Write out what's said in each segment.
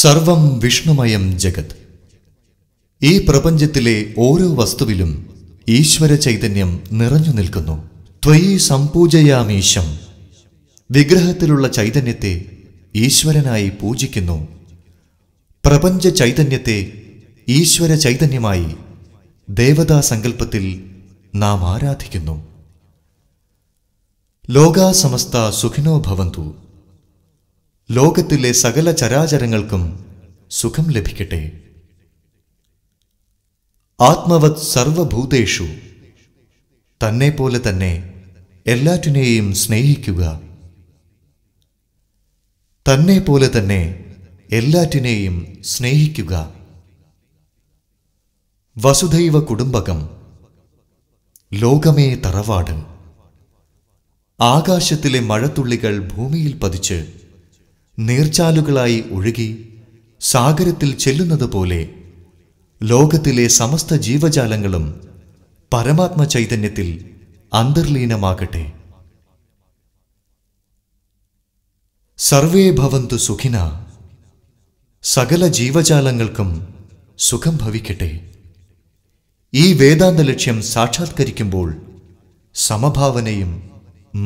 സർവം വിഷ്ണുമയം ജഗത് ഈ പ്രപഞ്ചത്തിലെ ഓരോ വസ്തുവിലും ഈശ്വര ചൈതന്യം നിറഞ്ഞു നിൽക്കുന്നു ത്വയി സംപൂജയാമീശം വിഗ്രഹത്തിലുള്ള ചൈതന്യത്തെ ഈശ്വരനായി പൂജിക്കുന്നു പ്രപഞ്ച ചൈതന്യത്തെ ഈശ്വര ചൈതന്യമായി ദേവതാ സങ്കല്പത്തിൽ നാം ആരാധിക്കുന്നു ലോകാസമസ്ത സുഖിനോ ഭവന്തു ലോകത്തിലെ സകല ചരാചരങ്ങൾക്കും സുഖം ലഭിക്കട്ടെ ആത്മവത് സർവഭൂതേഷു തന്നെ പോലെ തന്നെ എല്ലാറ്റിനെയും സ്നേഹിക്കുക തന്നെ പോലെ തന്നെ എല്ലാറ്റിനെയും സ്നേഹിക്കുക വസുധൈവ കുടുംബകം ലോകമേ തറവാട് ആകാശത്തിലെ മഴത്തുള്ളികൾ ഭൂമിയിൽ പതിച്ച് നീർച്ചാലുകളായി ഒഴുകി സാഗരത്തിൽ ചെല്ലുന്നത് പോലെ ലോകത്തിലെ സമസ്ത ജീവജാലങ്ങളും പരമാത്മ ചൈതന്യത്തിൽ അന്തർലീനമാകട്ടെ സർവേ ഭവന്തു സുഖിന സകല ജീവജാലങ്ങൾക്കും സുഖം ഭവിക്കട്ടെ ഈ വേദാന്ത ലക്ഷ്യം സാക്ഷാത്കരിക്കുമ്പോൾ സമഭാവനയും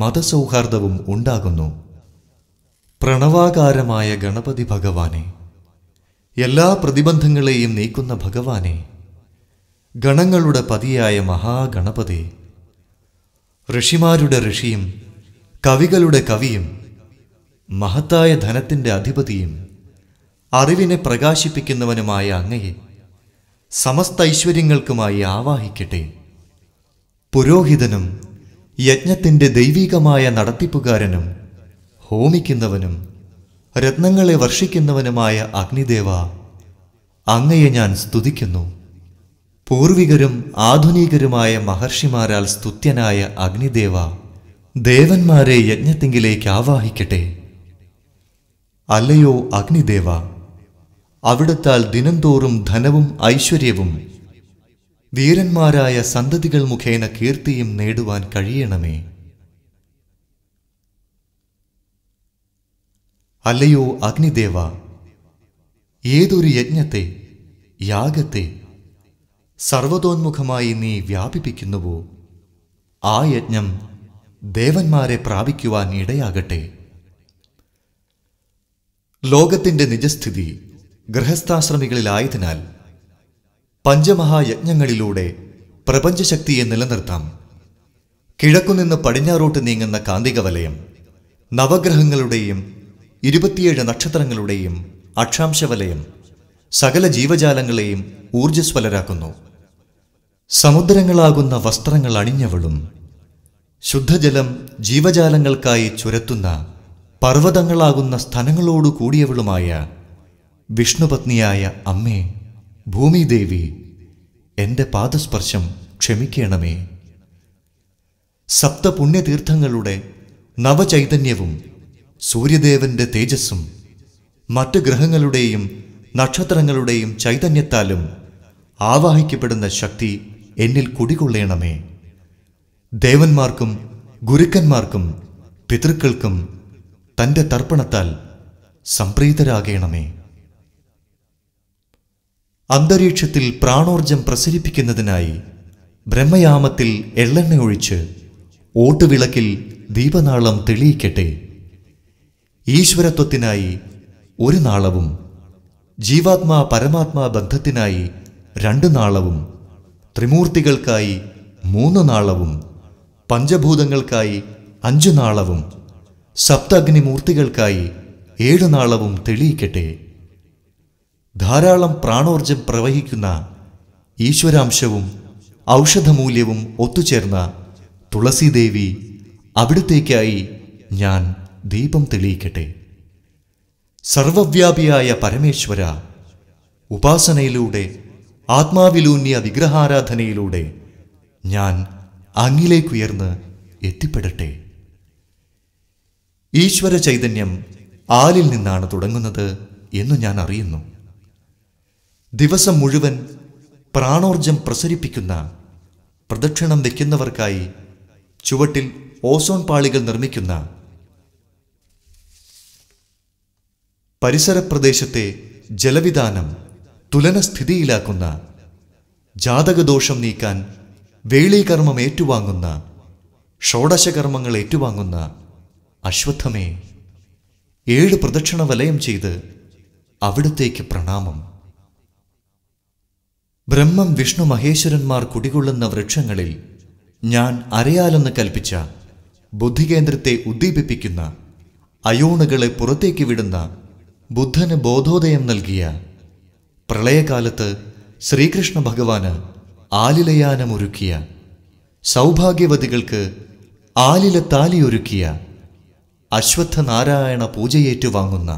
മതസൗഹാർദ്ദവും ഉണ്ടാകുന്നു പ്രണവാകാരമായ ഗണപതി ഭഗവാനെ എല്ലാ പ്രതിബന്ധങ്ങളെയും നീക്കുന്ന ഭഗവാനെ ഗണങ്ങളുടെ പതിയായ മഹാഗണപതി ഋഷിമാരുടെ ഋഷിയും കവികളുടെ കവിയും മഹത്തായ ധനത്തിൻ്റെ അധിപതിയും അറിവിനെ പ്രകാശിപ്പിക്കുന്നവനുമായ അങ്ങയെ സമസ്ത ഐശ്വര്യങ്ങൾക്കുമായി ആവാഹിക്കട്ടെ പുരോഹിതനും യജ്ഞത്തിൻ്റെ ദൈവികമായ നടത്തിപ്പുകാരനും ഹോമിക്കുന്നവനും രത്നങ്ങളെ വർഷിക്കുന്നവനുമായ അഗ്നിദേവ അങ്ങയെ ഞാൻ സ്തുതിക്കുന്നു പൂർവികരും ആധുനികരുമായ മഹർഷിമാരാൽ സ്തുത്യനായ അഗ്നിദേവ ദേവന്മാരെ യജ്ഞത്തിങ്കിലേക്ക് ആവാഹിക്കട്ടെ അല്ലയോ അഗ്നിദേവ അവിടത്താൽ ദിനംതോറും ധനവും ഐശ്വര്യവും വീരന്മാരായ സന്തതികൾ മുഖേന കീർത്തിയും നേടുവാൻ കഴിയണമേ അല്ലയോ അഗ്നിദേവ ഏതൊരു യജ്ഞത്തെ യാഗത്തെ സർവതോന്മുഖമായി നീ വ്യാപിപ്പിക്കുന്നുവോ ആ യജ്ഞം ദേവന്മാരെ പ്രാപിക്കുവാൻ ഇടയാകട്ടെ ലോകത്തിൻ്റെ നിജസ്ഥിതി ഗൃഹസ്ഥാശ്രമികളിലായതിനാൽ പഞ്ചമഹായജ്ഞങ്ങളിലൂടെ പ്രപഞ്ചശക്തിയെ നിലനിർത്താം കിഴക്കുനിന്ന് പടിഞ്ഞാറോട്ട് നീങ്ങുന്ന കാന്തിക നവഗ്രഹങ്ങളുടെയും ഇരുപത്തിയേഴ് നക്ഷത്രങ്ങളുടെയും അക്ഷാംശവലയം സകല ജീവജാലങ്ങളെയും ഊർജസ്വലരാക്കുന്നു സമുദ്രങ്ങളാകുന്ന വസ്ത്രങ്ങൾ അണിഞ്ഞവളും ശുദ്ധജലം ജീവജാലങ്ങൾക്കായി ചുരത്തുന്ന പർവ്വതങ്ങളാകുന്ന സ്ഥലങ്ങളോടു കൂടിയവളുമായ വിഷ്ണുപത്നിയായ അമ്മേ ഭൂമിദേവി എൻ്റെ പാദസ്പർശം ക്ഷമിക്കണമേ സപ്തപുണ്യതീർത്ഥങ്ങളുടെ നവചൈതന്യവും സൂര്യദേവന്റെ തേജസ്സും മറ്റ് ഗ്രഹങ്ങളുടെയും നക്ഷത്രങ്ങളുടെയും ചൈതന്യത്താലും ആവാഹിക്കപ്പെടുന്ന ശക്തി എന്നിൽ കുടികൊള്ളയണമേ ദേവന്മാർക്കും ഗുരുക്കന്മാർക്കും പിതൃക്കൾക്കും തൻ്റെ തർപ്പണത്താൽ സംപ്രീതരാകേണമേ അന്തരീക്ഷത്തിൽ പ്രാണോർജം പ്രസരിപ്പിക്കുന്നതിനായി ബ്രഹ്മയാമത്തിൽ എള്ളെണ്ണ ഒഴിച്ച് ഓട്ടുവിളക്കിൽ ദീപനാളം തെളിയിക്കട്ടെ ഈശ്വരത്വത്തിനായി ഒരു നാളവും ജീവാത്മാ പരമാത്മാ ബന്ധത്തിനായി രണ്ടു നാളവും ത്രിമൂർത്തികൾക്കായി മൂന്ന് നാളവും പഞ്ചഭൂതങ്ങൾക്കായി അഞ്ചു നാളവും സപ്തഗ്നിമൂർത്തികൾക്കായി ഏഴു നാളവും തെളിയിക്കട്ടെ ധാരാളം പ്രാണോർജം പ്രവഹിക്കുന്ന ഈശ്വരാംശവും ഔഷധമൂല്യവും ഒത്തുചേർന്ന തുളസിദേവി അവിടുത്തേക്കായി ഞാൻ ദീപം തെളിയിക്കട്ടെ സർവവ്യാപിയായ പരമേശ്വര ഉപാസനയിലൂടെ ആത്മാവിലൂന്യ വിഗ്രഹാരാധനയിലൂടെ ഞാൻ അങ്ങിലേക്കുയർന്ന് എത്തിപ്പെടട്ടെ ഈശ്വര ചൈതന്യം ആലിൽ നിന്നാണ് തുടങ്ങുന്നത് എന്ന് ഞാൻ അറിയുന്നു ദിവസം മുഴുവൻ പ്രാണോർജം പ്രസരിപ്പിക്കുന്ന പ്രദക്ഷിണം വയ്ക്കുന്നവർക്കായി ചുവട്ടിൽ ഓസോൺ പാളികൾ നിർമ്മിക്കുന്ന പരിസര പ്രദേശത്തെ ജലവിധാനം തുലനസ്ഥിതിയിലാക്കുന്ന ജാതകദോഷം നീക്കാൻ വേളീകർമ്മം ഏറ്റുവാങ്ങുന്ന ഷോഡശകർമ്മങ്ങൾ ഏറ്റുവാങ്ങുന്ന അശ്വത്ഥമേ ഏഴ് പ്രദക്ഷിണ വലയം ചെയ്ത് അവിടത്തേക്ക് പ്രണാമം ബ്രഹ്മം വിഷ്ണു മഹേശ്വരന്മാർ കുടികൊള്ളുന്ന വൃക്ഷങ്ങളിൽ ഞാൻ അരയാലെന്ന് കൽപ്പിച്ച ബുദ്ധികേന്ദ്രത്തെ ഉദ്ദീപിപ്പിക്കുന്ന അയോണുകളെ പുറത്തേക്ക് വിടുന്ന ബുദ്ധന് ബോധോദയം നൽകിയ പ്രളയകാലത്ത് ശ്രീകൃഷ്ണ ഭഗവാന് ആലിലയാനമൊരുക്കിയ സൗഭാഗ്യവതികൾക്ക് ആലില താലിയൊരുക്കിയ അശ്വത്ഥനാരായണ പൂജയേറ്റുവാങ്ങുന്ന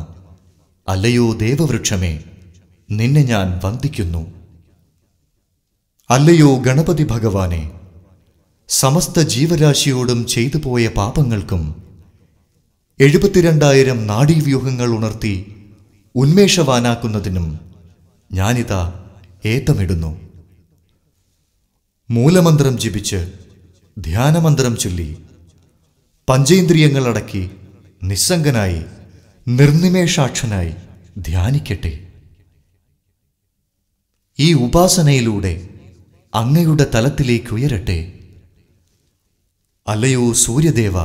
അല്ലയോ ദേവവൃക്ഷമേ നിന്നെ ഞാൻ വന്ദിക്കുന്നു അല്ലയോ ഗണപതി ഭഗവാനെ സമസ്ത ജീവരാശിയോടും ചെയ്തു പോയ പാപങ്ങൾക്കും എഴുപത്തിരണ്ടായിരം നാഡീവ്യൂഹങ്ങൾ ഉണർത്തി ഉന്മേഷവാനാക്കുന്നതിനും ഞാനിതാ ഏത്തമിടുന്നു മൂലമന്ത്രം ജപിച്ച് ധ്യാനമന്ത്രം ചൊല്ലി പഞ്ചേന്ദ്രിയങ്ങളടക്കി നിസ്സംഗനായി നിർനിമേഷാക്ഷനായി ധ്യാനിക്കട്ടെ ഈ ഉപാസനയിലൂടെ അങ്ങയുടെ തലത്തിലേക്ക് ഉയരട്ടെ അല്ലയോ സൂര്യദേവ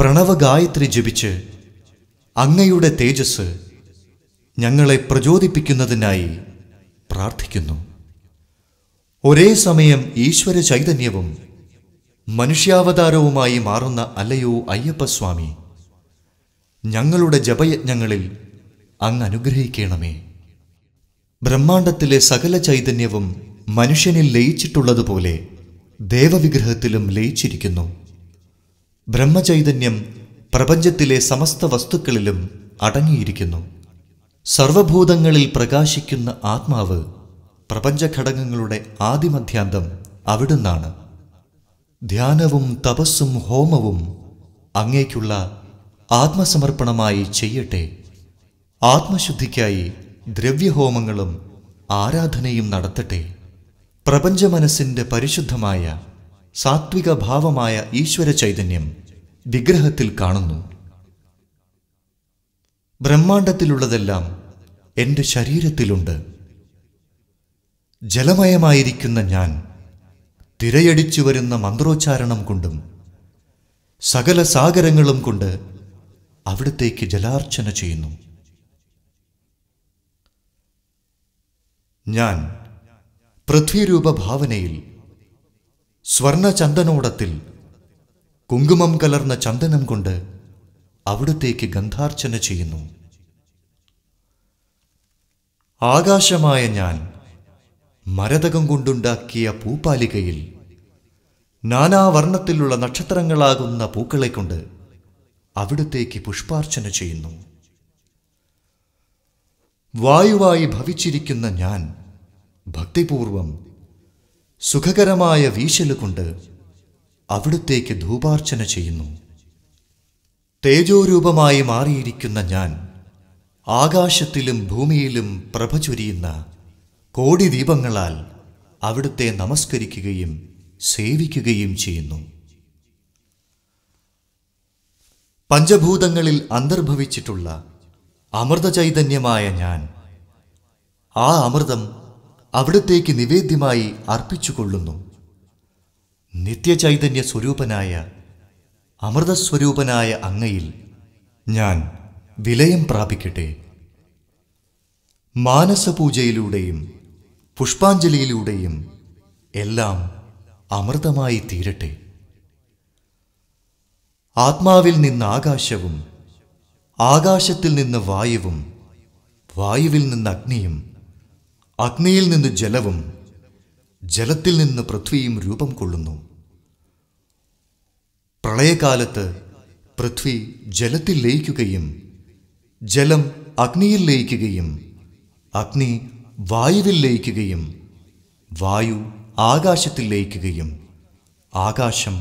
പ്രണവഗായത്രി ജപിച്ച് അങ്ങയുടെ തേജസ് ഞങ്ങളെ പ്രചോദിപ്പിക്കുന്നതിനായി പ്രാർത്ഥിക്കുന്നു ഒരേ സമയം ഈശ്വര ചൈതന്യവും മനുഷ്യാവതാരവുമായി മാറുന്ന അല്ലയോ അയ്യപ്പസ്വാമി ഞങ്ങളുടെ ജപയജ്ഞങ്ങളിൽ അങ്ങ് അനുഗ്രഹിക്കണമേ ബ്രഹ്മാണ്ടത്തിലെ സകല ചൈതന്യവും മനുഷ്യനിൽ ലയിച്ചിട്ടുള്ളതുപോലെ ദേവവിഗ്രഹത്തിലും ലയിച്ചിരിക്കുന്നു ബ്രഹ്മചൈതന്യം പ്രപഞ്ചത്തിലെ സമസ്ത വസ്തുക്കളിലും അടങ്ങിയിരിക്കുന്നു സർവഭൂതങ്ങളിൽ പ്രകാശിക്കുന്ന ആത്മാവ് പ്രപഞ്ചഘടകങ്ങളുടെ ആദിമധ്യാന്തം അവിടുന്നാണ് ധ്യാനവും തപസ്സും ഹോമവും അങ്ങേക്കുള്ള ആത്മസമർപ്പണമായി ചെയ്യട്ടെ ആത്മശുദ്ധിക്കായി ദ്രവ്യഹോമങ്ങളും ആരാധനയും നടത്തട്ടെ പ്രപഞ്ചമനസ്സിൻ്റെ പരിശുദ്ധമായ സാത്വിക ഭാവമായ ഈശ്വര ചൈതന്യം വിഗ്രഹത്തിൽ കാണുന്നു ബ്രഹ്മാണ്ടത്തിലുള്ളതെല്ലാം എൻ്റെ ശരീരത്തിലുണ്ട് ജലമയമായിരിക്കുന്ന ഞാൻ തിരയടിച്ചു വരുന്ന മന്ത്രോച്ചാരണം കൊണ്ടും സകല സാഗരങ്ങളും കൊണ്ട് അവിടത്തേക്ക് ജലാർച്ചന ചെയ്യുന്നു ഞാൻ പൃഥ്വിരൂപ ഭാവനയിൽ സ്വർണചന്ദനോടത്തിൽ കുങ്കുമം കലർന്ന ചന്ദനം കൊണ്ട് അവിടത്തേക്ക് ഗന്ധാർച്ചന ചെയ്യുന്നു ആകാശമായ ഞാൻ മരതകം കൊണ്ടുണ്ടാക്കിയ പൂപ്പാലികയിൽ നാനാവർണ്ണത്തിലുള്ള നക്ഷത്രങ്ങളാകുന്ന പൂക്കളെ കൊണ്ട് അവിടത്തേക്ക് പുഷ്പാർച്ചന ചെയ്യുന്നു വായുവായി ഭവിച്ചിരിക്കുന്ന ഞാൻ ഭക്തിപൂർവം സുഖകരമായ വീശലുകൊണ്ട് അവിടുത്തേക്ക് ധൂപാർച്ചന ചെയ്യുന്നു തേജോരൂപമായി മാറിയിരിക്കുന്ന ഞാൻ ആകാശത്തിലും ഭൂമിയിലും പ്രഭ ചൊരിയുന്ന കോടി ദീപങ്ങളാൽ അവിടുത്തെ നമസ്കരിക്കുകയും സേവിക്കുകയും ചെയ്യുന്നു പഞ്ചഭൂതങ്ങളിൽ അന്തർഭവിച്ചിട്ടുള്ള അമൃതചൈതന്യമായ ഞാൻ ആ അമൃതം അവിടുത്തേക്ക് നിവേദ്യമായി അർപ്പിച്ചുകൊള്ളുന്നു നിത്യചൈതന്യ സ്വരൂപനായ അമൃതസ്വരൂപനായ അങ്ങയിൽ ഞാൻ വിലയം പ്രാപിക്കട്ടെ മാനസപൂജയിലൂടെയും പുഷ്പാഞ്ജലിയിലൂടെയും എല്ലാം അമൃതമായി തീരട്ടെ ആത്മാവിൽ നിന്ന് ആകാശവും ആകാശത്തിൽ നിന്ന് വായുവും വായുവിൽ നിന്ന് അഗ്നിയും അഗ്നിയിൽ നിന്ന് ജലവും ജലത്തിൽ നിന്ന് പൃഥ്വിയും രൂപം കൊള്ളുന്നു പ്രളയകാലത്ത് പൃഥ്വി ജലത്തിൽ ലയിക്കുകയും ജലം അഗ്നിയിൽ ലയിക്കുകയും അഗ്നി വായുവിൽ ലയിക്കുകയും വായു ആകാശത്തിൽ ലയിക്കുകയും ആകാശം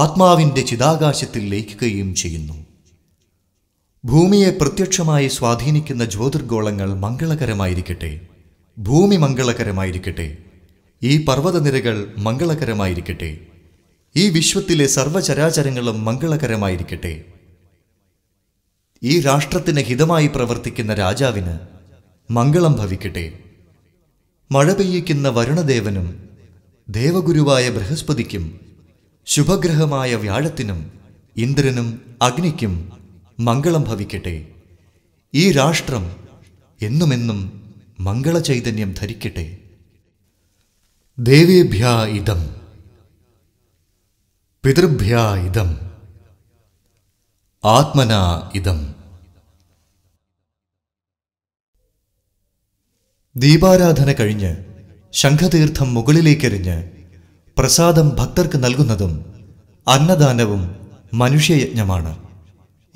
ആത്മാവിൻ്റെ ചിതാകാശത്തിൽ ലയിക്കുകയും ചെയ്യുന്നു ഭൂമിയെ പ്രത്യക്ഷമായി സ്വാധീനിക്കുന്ന ജ്യോതിർഗോളങ്ങൾ മംഗളകരമായിരിക്കട്ടെ ഭൂമി മംഗളകരമായിരിക്കട്ടെ ഈ പർവ്വതനിരകൾ മംഗളകരമായിരിക്കട്ടെ ഈ വിശ്വത്തിലെ സർവചരാചരങ്ങളും മംഗളകരമായിരിക്കട്ടെ ഈ രാഷ്ട്രത്തിന് ഹിതമായി പ്രവർത്തിക്കുന്ന രാജാവിന് മംഗളം ഭവിക്കട്ടെ മഴ പെയ്യിക്കുന്ന വരുണദേവനും ദേവഗുരുവായ ബൃഹസ്പതിക്കും ശുഭഗ്രഹമായ വ്യാഴത്തിനും ഇന്ദ്രനും അഗ്നിക്കും മംഗളം ഭവിക്കട്ടെ ഈ രാഷ്ട്രം എന്നുമെന്നും മംഗളചൈതന്യം ധരിക്കട്ടെ ദേവേഭ്യ ഇതം പിതൃഭ്യാ ഇതം ആത്മനാ ഇതം ദീപാരാധന കഴിഞ്ഞ് ശംഖതീർത്ഥം മുകളിലേക്കെറിഞ്ഞ് പ്രസാദം ഭക്തർക്ക് നൽകുന്നതും അന്നദാനവും മനുഷ്യയജ്ഞമാണ്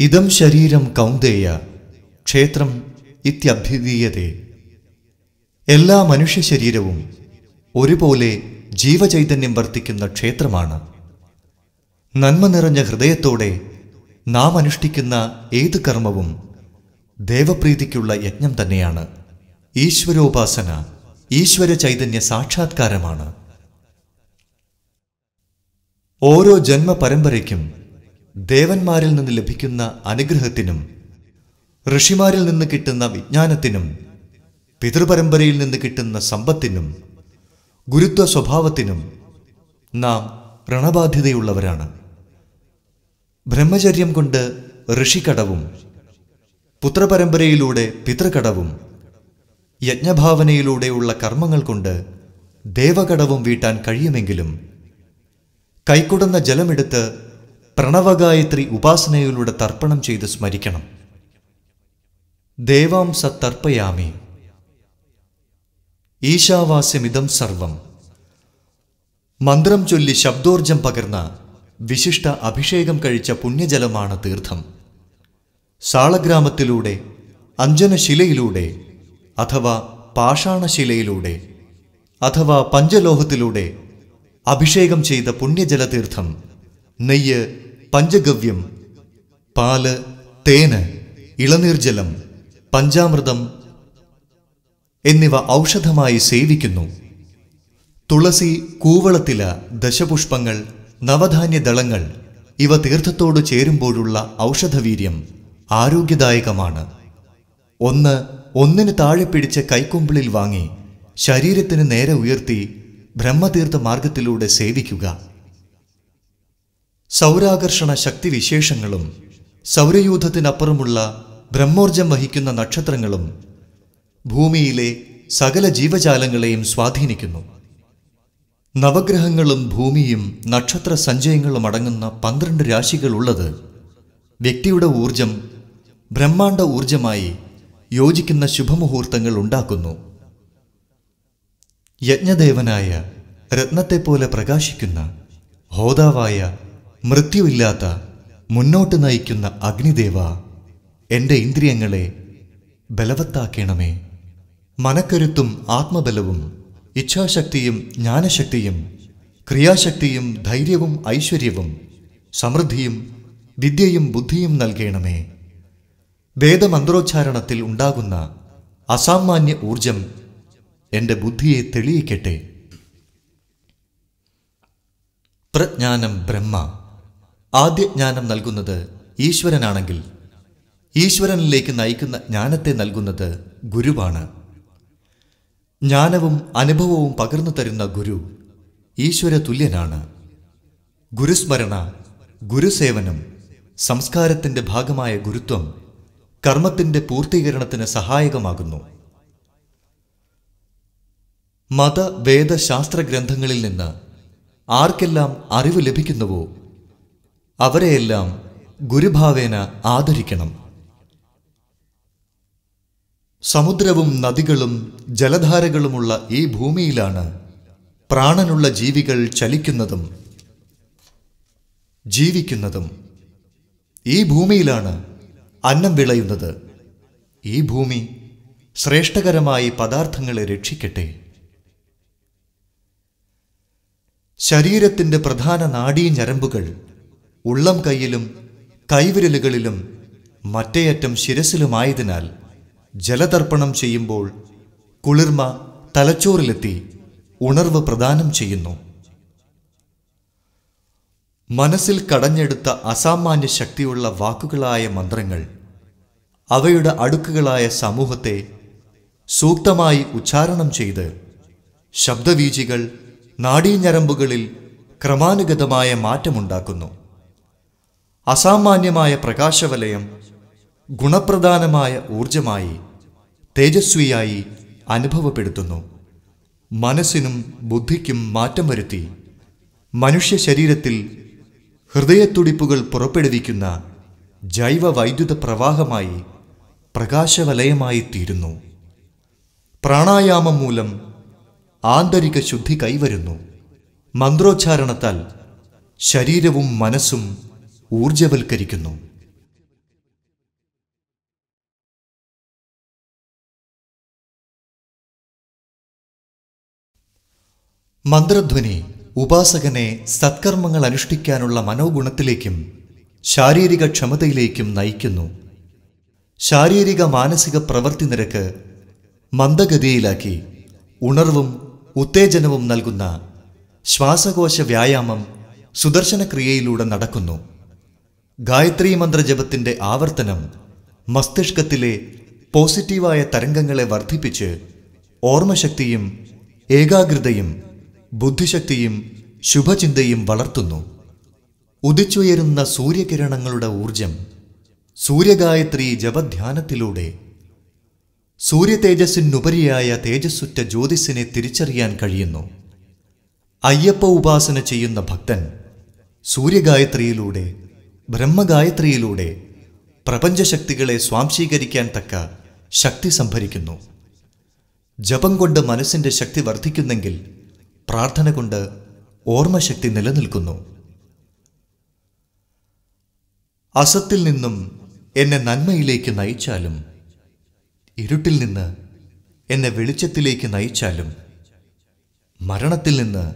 ഇതം ശരീരം കൗന്ദേയ ക്ഷേത്രം ഇത്യഭ്യുതീയതേ എല്ലാ മനുഷ്യ ശരീരവും ഒരുപോലെ ജീവചൈതന്യം വർത്തിക്കുന്ന ക്ഷേത്രമാണ് നന്മ നിറഞ്ഞ ഹൃദയത്തോടെ നാം അനുഷ്ഠിക്കുന്ന ഏത് കർമ്മവും ദേവപ്രീതിക്കുള്ള യജ്ഞം തന്നെയാണ് ഈശ്വരോപാസന ഈശ്വര ചൈതന്യ സാക്ഷാത്കാരമാണ് ഓരോ ജന്മ പരമ്പരയ്ക്കും ദേവന്മാരിൽ നിന്ന് ലഭിക്കുന്ന അനുഗ്രഹത്തിനും ഋഷിമാരിൽ നിന്ന് കിട്ടുന്ന വിജ്ഞാനത്തിനും പിതൃപരമ്പരയിൽ നിന്ന് കിട്ടുന്ന സമ്പത്തിനും ഗുരുത്വ സ്വഭാവത്തിനും നാം പ്രണബാധ്യതയുള്ളവരാണ് ബ്രഹ്മചര്യം കൊണ്ട് ഋഷികടവും പുത്രപരമ്പരയിലൂടെ പിതൃകടവും യജ്ഞഭാവനയിലൂടെയുള്ള കർമ്മങ്ങൾ കൊണ്ട് ദേവകടവും വീട്ടാൻ കഴിയുമെങ്കിലും കൈക്കുടന്ന ജലമെടുത്ത് പ്രണവഗായത്രി ഉപാസനയിലൂടെ തർപ്പണം ചെയ്ത് സ്മരിക്കണം ദേവാംസ തർപ്പയാമി ഈശാവാസ്യമിതം സർവം മന്ത്രം ചൊല്ലി ശബ്ദോർജം പകർന്ന വിശിഷ്ട അഭിഷേകം കഴിച്ച പുണ്യജലമാണ് തീർത്ഥം സാളഗ്രാമത്തിലൂടെ അഞ്ജനശിലയിലൂടെ അഥവാ പാഷാണശിലയിലൂടെ അഥവാ പഞ്ചലോഹത്തിലൂടെ അഭിഷേകം ചെയ്ത പുണ്യജലതീർത്ഥം നെയ്യ് പഞ്ചഗവ്യം പാല് തേന് ഇളനീർജലം പഞ്ചാമൃതം എന്നിവ ഔഷധമായി സേവിക്കുന്നു തുളസി കൂവളത്തില ദശപുഷ്പങ്ങൾ നവധാന്യ ദളങ്ങൾ ഇവ തീർത്ഥത്തോട് ചേരുമ്പോഴുള്ള ഔഷധവീര്യം ആരോഗ്യദായകമാണ് ഒന്ന് ഒന്നിന് താഴെ പിടിച്ച കൈക്കൊമ്പിളിൽ വാങ്ങി ശരീരത്തിന് നേരെ ഉയർത്തി ബ്രഹ്മതീർത്ഥ മാർഗത്തിലൂടെ സേവിക്കുക സൗരാകർഷണ വിശേഷങ്ങളും സൗരയൂഥത്തിനപ്പുറമുള്ള ബ്രഹ്മോർജം വഹിക്കുന്ന നക്ഷത്രങ്ങളും ഭൂമിയിലെ സകല ജീവജാലങ്ങളെയും സ്വാധീനിക്കുന്നു നവഗ്രഹങ്ങളും ഭൂമിയും നക്ഷത്ര സഞ്ചയങ്ങളും അടങ്ങുന്ന പന്ത്രണ്ട് രാശികൾ ഉള്ളത് വ്യക്തിയുടെ ഊർജം ബ്രഹ്മാണ്ട ഊർജമായി യോജിക്കുന്ന ശുഭമുഹൂർത്തങ്ങൾ ഉണ്ടാക്കുന്നു യജ്ഞദേവനായ രത്നത്തെപ്പോലെ പ്രകാശിക്കുന്ന ഹോതാവായ മൃത്യുവില്ലാത്ത മുന്നോട്ട് നയിക്കുന്ന അഗ്നിദേവ എൻ്റെ ഇന്ദ്രിയങ്ങളെ ബലവത്താക്കണമേ മനക്കരുത്തും ആത്മബലവും ഇച്ഛാശക്തിയും ജ്ഞാനശക്തിയും ക്രിയാശക്തിയും ധൈര്യവും ഐശ്വര്യവും സമൃദ്ധിയും വിദ്യയും ബുദ്ധിയും നൽകണമേ വേദമന്ത്രോച്ചാരണത്തിൽ ഉണ്ടാകുന്ന അസാമാന്യ ഊർജം എൻ്റെ ബുദ്ധിയെ തെളിയിക്കട്ടെ പ്രജ്ഞാനം ബ്രഹ്മ ആദ്യ ജ്ഞാനം നൽകുന്നത് ഈശ്വരനാണെങ്കിൽ ഈശ്വരനിലേക്ക് നയിക്കുന്ന ജ്ഞാനത്തെ നൽകുന്നത് ഗുരുവാണ് ജ്ഞാനവും അനുഭവവും പകർന്നു തരുന്ന ഗുരു ഈശ്വര തുല്യനാണ് ഗുരുസ്മരണ ഗുരുസേവനം സംസ്കാരത്തിൻ്റെ ഭാഗമായ ഗുരുത്വം കർമ്മത്തിൻ്റെ പൂർത്തീകരണത്തിന് സഹായകമാകുന്നു മത വേദശാസ്ത്ര ഗ്രന്ഥങ്ങളിൽ നിന്ന് ആർക്കെല്ലാം അറിവ് ലഭിക്കുന്നുവോ അവരെയെല്ലാം ഗുരുഭാവേന ആദരിക്കണം സമുദ്രവും നദികളും ജലധാരകളുമുള്ള ഈ ഭൂമിയിലാണ് പ്രാണനുള്ള ജീവികൾ ചലിക്കുന്നതും ജീവിക്കുന്നതും ഈ ഭൂമിയിലാണ് അന്നം വിളയുന്നത് ഈ ഭൂമി ശ്രേഷ്ഠകരമായി പദാർത്ഥങ്ങളെ രക്ഷിക്കട്ടെ ശരീരത്തിൻ്റെ പ്രധാന നാടീ ഞരമ്പുകൾ ഉള്ളം കൈയിലും കൈവിരലുകളിലും മറ്റേയറ്റം ശിരസിലുമായതിനാൽ ജലതർപ്പണം ചെയ്യുമ്പോൾ കുളിർമ തലച്ചോറിലെത്തി ഉണർവ് പ്രദാനം ചെയ്യുന്നു മനസ്സിൽ കടഞ്ഞെടുത്ത അസാമാന്യ ശക്തിയുള്ള വാക്കുകളായ മന്ത്രങ്ങൾ അവയുടെ അടുക്കുകളായ സമൂഹത്തെ സൂക്തമായി ഉച്ചാരണം ചെയ്ത് ശബ്ദവീചികൾ നാഡീഞരമ്പുകളിൽ ക്രമാനുഗതമായ മാറ്റമുണ്ടാക്കുന്നു അസാമാന്യമായ പ്രകാശവലയം ഗുണപ്രധാനമായ ഊർജമായി തേജസ്വിയായി അനുഭവപ്പെടുത്തുന്നു മനസ്സിനും ബുദ്ധിക്കും മാറ്റം വരുത്തി മനുഷ്യ ശരീരത്തിൽ ഹൃദയത്തുടിപ്പുകൾ പുറപ്പെടുവിക്കുന്ന ജൈവ വൈദ്യുത പ്രവാഹമായി പ്രകാശവലയമായി തീരുന്നു പ്രാണായാമം മൂലം ആന്തരിക ശുദ്ധി കൈവരുന്നു മന്ത്രോച്ചാരണത്താൽ ശരീരവും മനസ്സും ഊർജവൽക്കരിക്കുന്നു മന്ത്രധ്വനി ഉപാസകനെ സത്കർമ്മങ്ങൾ അനുഷ്ഠിക്കാനുള്ള മനോഗുണത്തിലേക്കും ശാരീരിക ക്ഷമതയിലേക്കും നയിക്കുന്നു ശാരീരിക മാനസിക പ്രവൃത്തി നിരക്ക് മന്ദഗതിയിലാക്കി ഉണർവും ഉത്തേജനവും നൽകുന്ന ശ്വാസകോശ വ്യായാമം സുദർശനക്രിയയിലൂടെ നടക്കുന്നു ഗായത്രി മന്ത്രജപത്തിൻ്റെ ആവർത്തനം മസ്തിഷ്കത്തിലെ പോസിറ്റീവായ തരംഗങ്ങളെ വർദ്ധിപ്പിച്ച് ഓർമ്മശക്തിയും ഏകാഗ്രതയും ബുദ്ധിശക്തിയും ശുഭചിന്തയും വളർത്തുന്നു ഉദിച്ചുയരുന്ന സൂര്യകിരണങ്ങളുടെ ഊർജം സൂര്യഗായത്രി ജപധ്യാനത്തിലൂടെ തേജസ്സിനുപരിയായ തേജസ്സുറ്റ ജ്യോതിസിനെ തിരിച്ചറിയാൻ കഴിയുന്നു അയ്യപ്പ ഉപാസന ചെയ്യുന്ന ഭക്തൻ സൂര്യഗായത്രിയിലൂടെ ബ്രഹ്മഗായത്രിയിലൂടെ പ്രപഞ്ചശക്തികളെ സ്വാംശീകരിക്കാൻ തക്ക ശക്തി സംഭരിക്കുന്നു ജപം കൊണ്ട് മനസ്സിൻ്റെ ശക്തി വർദ്ധിക്കുന്നെങ്കിൽ പ്രാർത്ഥന കൊണ്ട് ഓർമ്മശക്തി നിലനിൽക്കുന്നു അസത്തിൽ നിന്നും എന്നെ നന്മയിലേക്ക് നയിച്ചാലും ഇരുട്ടിൽ നിന്ന് എന്നെ വെളിച്ചത്തിലേക്ക് നയിച്ചാലും മരണത്തിൽ നിന്ന്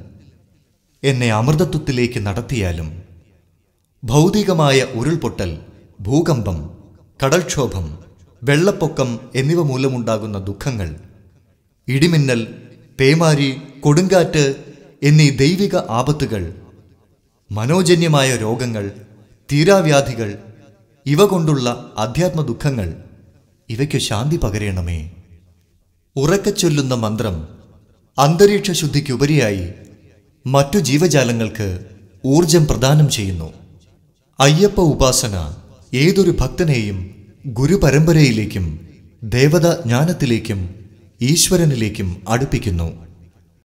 എന്നെ അമൃതത്വത്തിലേക്ക് നടത്തിയാലും ഭൗതികമായ ഉരുൾപൊട്ടൽ ഭൂകമ്പം കടൽക്ഷോഭം വെള്ളപ്പൊക്കം എന്നിവ മൂലമുണ്ടാകുന്ന ദുഃഖങ്ങൾ ഇടിമിന്നൽ പേമാരി കൊടുങ്കാറ്റ് എന്നീ ദൈവിക ആപത്തുകൾ മനോജന്യമായ രോഗങ്ങൾ തീരാവ്യാധികൾ ഇവ കൊണ്ടുള്ള അധ്യാത്മ ദുഃഖങ്ങൾ ഇവയ്ക്ക് ശാന്തി പകരണമേ ഉറക്കച്ചൊല്ലുന്ന മന്ത്രം അന്തരീക്ഷ ശുദ്ധിക്കുപരിയായി മറ്റു ജീവജാലങ്ങൾക്ക് ഊർജം പ്രദാനം ചെയ്യുന്നു അയ്യപ്പ ഉപാസന ഏതൊരു ഭക്തനെയും ഗുരുപരമ്പരയിലേക്കും ദേവതാജ്ഞാനത്തിലേക്കും ജ്ഞാനത്തിലേക്കും ഈശ്വരനിലേക്കും അടുപ്പിക്കുന്നു